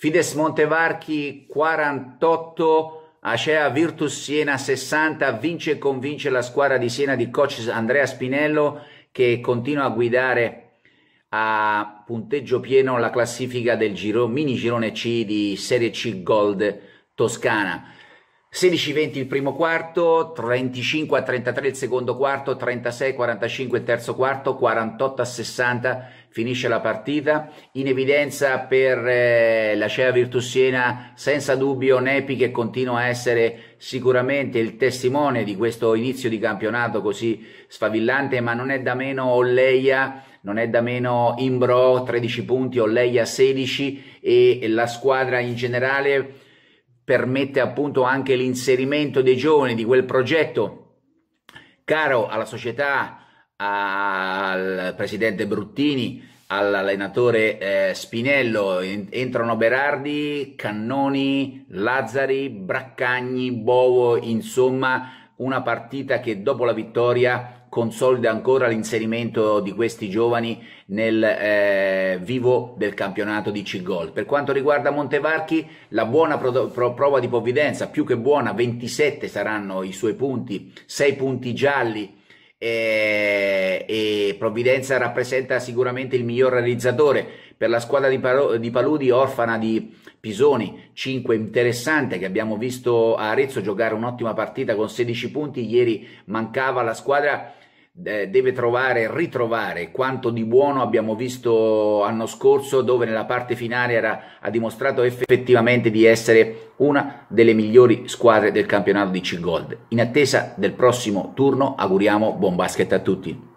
Fides Montevarchi 48, Acea Virtus Siena 60, vince e convince la squadra di Siena di coach Andrea Spinello che continua a guidare a punteggio pieno la classifica del giro, mini girone C di Serie C Gold Toscana. 16-20 il primo quarto, 35-33 il secondo quarto, 36-45 il terzo quarto, 48-60 finisce la partita. In evidenza per eh, la Cea Virtus Siena, senza dubbio Nepi che continua a essere sicuramente il testimone di questo inizio di campionato così sfavillante, ma non è da meno Olleia non è da meno Imbro 13 punti, Olleia 16 e la squadra in generale permette appunto anche l'inserimento dei giovani di quel progetto caro alla società, al presidente Bruttini, all'allenatore eh, Spinello, entrano Berardi, Cannoni, Lazzari, Braccagni, Bovo, insomma una partita che dopo la vittoria consolida ancora l'inserimento di questi giovani nel eh, vivo del campionato di C-Gold. Per quanto riguarda Montevarchi, la buona pro- pro- prova di provvidenza, più che buona, 27 saranno i suoi punti, 6 punti gialli eh, e Provvidenza rappresenta sicuramente il miglior realizzatore per la squadra di, Palo- di Paludi orfana di Pisoni 5 interessante che abbiamo visto a Arezzo giocare un'ottima partita con 16 punti ieri mancava la squadra deve trovare, ritrovare quanto di buono abbiamo visto l'anno scorso, dove nella parte finale era, ha dimostrato effettivamente di essere una delle migliori squadre del campionato di C-Gold. In attesa del prossimo turno auguriamo buon basket a tutti.